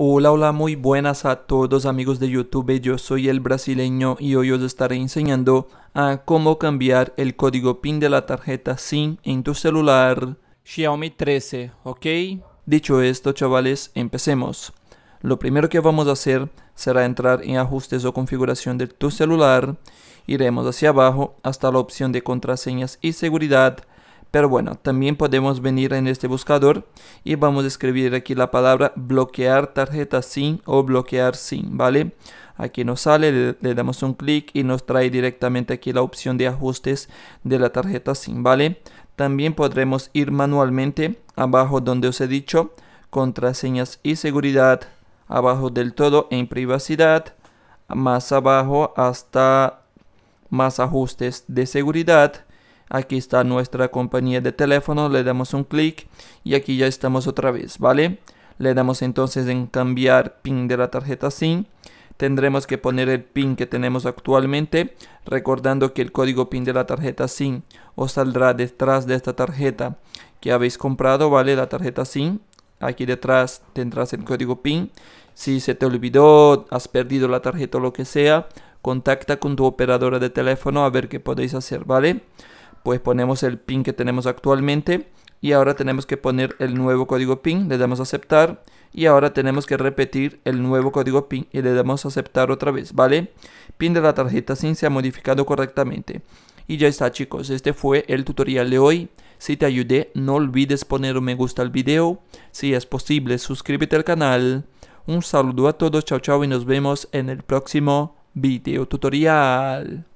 Hola, hola, muy buenas a todos amigos de YouTube, yo soy el brasileño y hoy os estaré enseñando a cómo cambiar el código PIN de la tarjeta SIM en tu celular Xiaomi 13, ¿ok? Dicho esto, chavales, empecemos. Lo primero que vamos a hacer será entrar en ajustes o configuración de tu celular, iremos hacia abajo hasta la opción de contraseñas y seguridad, pero bueno, también podemos venir en este buscador y vamos a escribir aquí la palabra bloquear tarjeta SIM o bloquear SIM, ¿vale? Aquí nos sale, le, damos un clic y nos trae directamente aquí la opción de ajustes de la tarjeta SIM, ¿vale? También podremos ir manualmente abajo donde os he dicho, contraseñas y seguridad, abajo del todo en privacidad, más abajo hasta más ajustes de seguridad, Aquí está nuestra compañía de teléfono, le damos un clic y aquí ya estamos otra vez, ¿vale? Le damos entonces en cambiar PIN de la tarjeta SIM. Tendremos que poner el PIN que tenemos actualmente, recordando que el código PIN de la tarjeta SIM os saldrá detrás de esta tarjeta que habéis comprado, ¿vale? La tarjeta SIM. Aquí detrás tendrás el código PIN. Si se te olvidó, has perdido la tarjeta o lo que sea, contacta con tu operadora de teléfono a ver qué podéis hacer, ¿vale? pues ponemos el pin que tenemos actualmente y ahora tenemos que poner el nuevo código pin, le damos a aceptar y ahora tenemos que repetir el nuevo código pin y le damos a aceptar otra vez, ¿vale? Pin de la tarjeta sin se ha modificado correctamente. Y ya está chicos, este fue el tutorial de hoy. Si te ayudé, no olvides poner un me gusta al video. Si es posible, suscríbete al canal. Un saludo a todos, chao chao y nos vemos en el próximo video tutorial.